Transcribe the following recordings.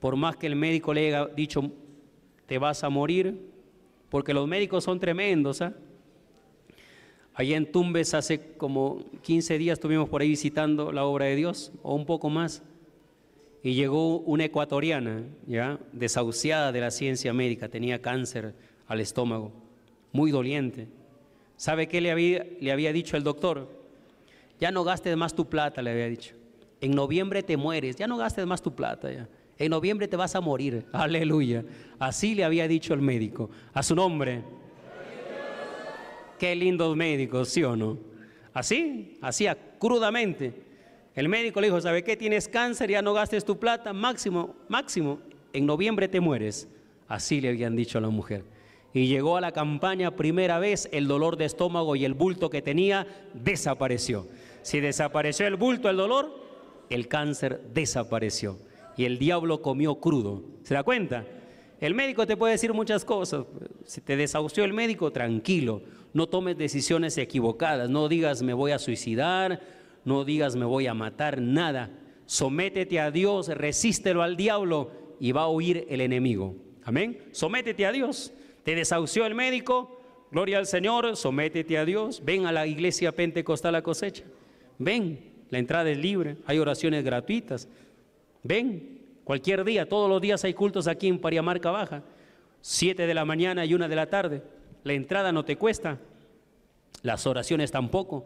por más que el médico le haya dicho, te vas a morir, porque los médicos son tremendos. ¿eh? en Tumbes hace como 15 días estuvimos por ahí visitando la obra de Dios, o un poco más, y llegó una ecuatoriana, ya desahuciada de la ciencia médica, tenía cáncer al estómago, muy doliente. ¿Sabe qué le había, le había dicho el doctor? Ya no gastes más tu plata, le había dicho. En noviembre te mueres, ya no gastes más tu plata. Ya. En noviembre te vas a morir. Aleluya. Así le había dicho el médico. A su nombre. Qué lindo médico, ¿sí o no? Así, así crudamente. El médico le dijo, ¿sabe qué? Tienes cáncer, ya no gastes tu plata, máximo, máximo, en noviembre te mueres. Así le habían dicho a la mujer. Y llegó a la campaña primera vez, el dolor de estómago y el bulto que tenía desapareció. Si desapareció el bulto, el dolor, el cáncer desapareció y el diablo comió crudo. ¿Se da cuenta? El médico te puede decir muchas cosas. Si te desahució el médico, tranquilo. No tomes decisiones equivocadas. No digas me voy a suicidar. No digas me voy a matar. Nada. Sométete a Dios. Resístelo al diablo y va a huir el enemigo. Amén. Sométete a Dios. Te desahució el médico. Gloria al Señor. Sométete a Dios. Ven a la iglesia pentecostal a cosecha. Ven. La entrada es libre. Hay oraciones gratuitas. Ven. Cualquier día, todos los días hay cultos aquí en Pariamarca Baja. 7 de la mañana y una de la tarde. La entrada no te cuesta, las oraciones tampoco.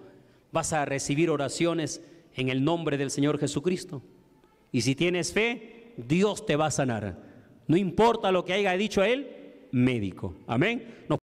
Vas a recibir oraciones en el nombre del Señor Jesucristo. Y si tienes fe, Dios te va a sanar. No importa lo que haya dicho a Él, médico. Amén.